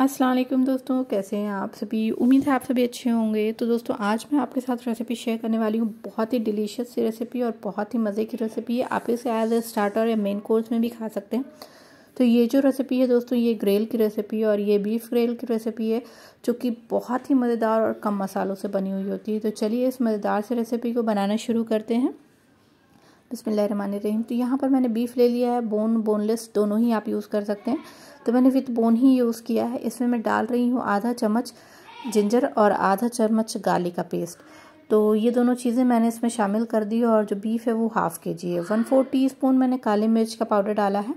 अस्सलाम वालेकुम दोस्तों कैसे हैं आप सभी उम्मीद है आप सभी अच्छे होंगे तो दोस्तों आज मैं आपके साथ रेसिपी शेयर करने वाली हूँ बहुत ही डिलीशियस सी रेसिपी और बहुत ही मज़े की रेसिपी है आप इसे एज ए स्टार्टर या मेन कोर्स में भी खा सकते हैं तो ये जो रेसिपी है दोस्तों ये ग्रेल की रेसिपी है और ये बीफ ग्रेल की रेसिपी है जो कि बहुत ही मज़ेदार और कम मसालों से बनी हुई होती है तो चलिए इस मज़ेदार सी रेसिपी को बनाना शुरू करते हैं बसमीम तो यहाँ पर मैंने बीफ ले लिया है बोन बोनलेस दोनों ही आप यूज़ कर सकते हैं तो मैंने विथ बोन ही यूज़ किया है इसमें मैं डाल रही हूँ आधा चम्मच जिंजर और आधा चम्मच गार्लिक का पेस्ट तो ये दोनों चीज़ें मैंने इसमें शामिल कर दी और जो बीफ है वो हाफ़ के जी है वन फोर टी स्पून मैंने काली मिर्च का पाउडर डाला है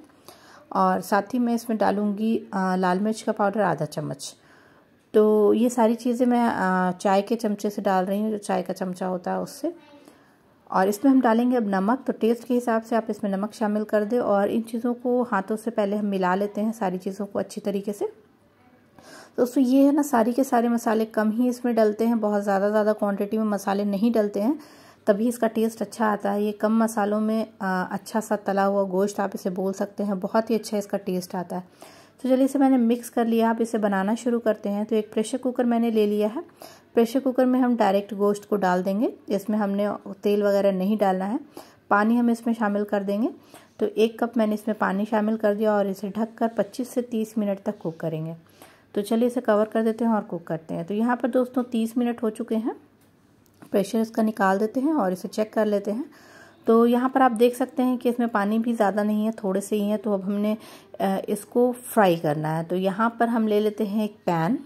और साथ ही मैं इसमें डालूँगी लाल मिर्च का पाउडर आधा चम्मच तो ये सारी चीज़ें मैं चाय के चमचे से डाल रही हूँ जो चाय का चमचा होता है उससे और इसमें हम डालेंगे अब नमक तो टेस्ट के हिसाब से आप इसमें नमक शामिल कर दें और इन चीज़ों को हाथों से पहले हम मिला लेते हैं सारी चीज़ों को अच्छी तरीके से दोस्तों ये है ना सारी के सारे मसाले कम ही इसमें डलते हैं बहुत ज़्यादा ज़्यादा क्वांटिटी में मसाले नहीं डलते हैं तभी इसका टेस्ट अच्छा आता है ये कम मसालों में आ, अच्छा सा तला हुआ गोश्त आप इसे बोल सकते हैं बहुत ही अच्छा इसका टेस्ट आता है तो चलिए इसे मैंने मिक्स कर लिया आप इसे बनाना शुरू करते हैं तो एक प्रेशर कुकर मैंने ले लिया है प्रेशर कुकर में हम डायरेक्ट गोश्त को डाल देंगे इसमें हमने तेल वगैरह नहीं डालना है पानी हम इसमें शामिल कर देंगे तो एक कप मैंने इसमें पानी शामिल कर दिया और इसे ढक कर से तीस मिनट तक कुक करेंगे तो चलिए इसे कवर कर देते हैं और कुक करते हैं तो यहाँ पर दोस्तों तीस मिनट हो चुके हैं प्रेशर इसका निकाल देते हैं और इसे चेक कर लेते हैं तो यहाँ पर आप देख सकते हैं कि इसमें पानी भी ज़्यादा नहीं है थोड़े से ही है तो अब हमने इसको फ्राई करना है तो यहाँ पर हम ले लेते हैं एक पैन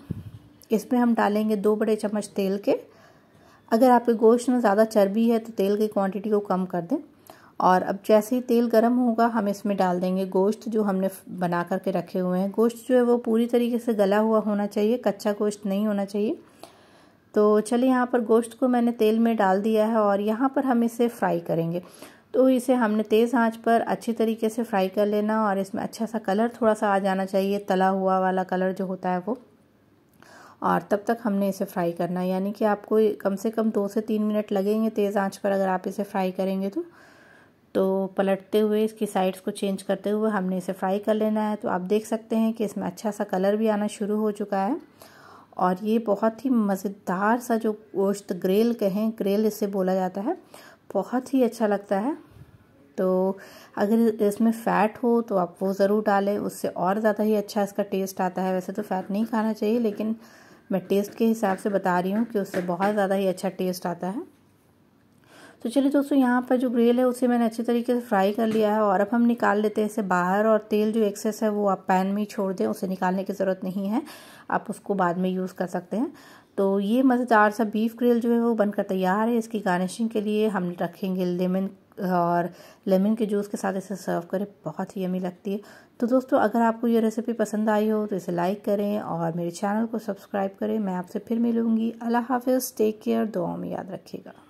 इसमें हम डालेंगे दो बड़े चम्मच तेल के अगर आपके गोश्त में ज़्यादा चर्बी है तो तेल की क्वांटिटी को कम कर दें और अब जैसे ही तेल गर्म होगा हम इसमें डाल देंगे गोश्त जो हमने बना करके रखे हुए हैं गोश्त जो है वो पूरी तरीके से गला हुआ होना चाहिए कच्चा गोश्त नहीं होना चाहिए तो चलिए यहाँ पर गोश्त को मैंने तेल में डाल दिया है और यहाँ पर हम इसे फ्राई करेंगे तो इसे हमने तेज़ आंच पर अच्छी तरीके से फ्राई कर लेना और इसमें अच्छा सा कलर थोड़ा सा आ जाना चाहिए तला हुआ वाला कलर जो होता है वो और तब तक हमने इसे फ्राई करना है यानी कि आपको कम से कम दो से तीन मिनट लगेंगे तेज़ आंच पर अगर आप इसे फ्राई करेंगे तो तो पलटते हुए इसकी साइड्स को चेंज करते हुए हमने इसे फ्राई कर लेना है तो आप देख सकते हैं कि इसमें अच्छा सा कलर भी आना शुरू हो चुका है और ये बहुत ही मज़ेदार सा जो गोश्त ग्रेल कहें ग्रेल इसे बोला जाता है बहुत ही अच्छा लगता है तो अगर इसमें फ़ैट हो तो आप वो ज़रूर डालें उससे और ज़्यादा ही अच्छा इसका टेस्ट आता है वैसे तो फ़ैट नहीं खाना चाहिए लेकिन मैं टेस्ट के हिसाब से बता रही हूँ कि उससे बहुत ज़्यादा ही अच्छा टेस्ट आता है तो चलिए दोस्तों यहाँ पर जो ग्रिल है उसे मैंने अच्छे तरीके से फ्राई कर लिया है और अब हम निकाल लेते हैं इसे बाहर और तेल जो एक्सेस है वो आप पैन में ही छोड़ दें उसे निकालने की ज़रूरत नहीं है आप उसको बाद में यूज़ कर सकते हैं तो ये मज़ेदार सा बीफ ग्रिल जो है वो बनकर तैयार है इसकी गार्निशिंग के लिए हम रखेंगे लेमन और लेमन के जूस के साथ इसे सर्व करें बहुत ही अमी लगती है तो दोस्तों अगर आपको ये रेसिपी पसंद आई हो तो इसे लाइक करें और मेरे चैनल को सब्सक्राइब करें मैं आपसे फिर मिलूँगी अल्लाह हाफिज़ टेक केयर दुआ में याद रखिएगा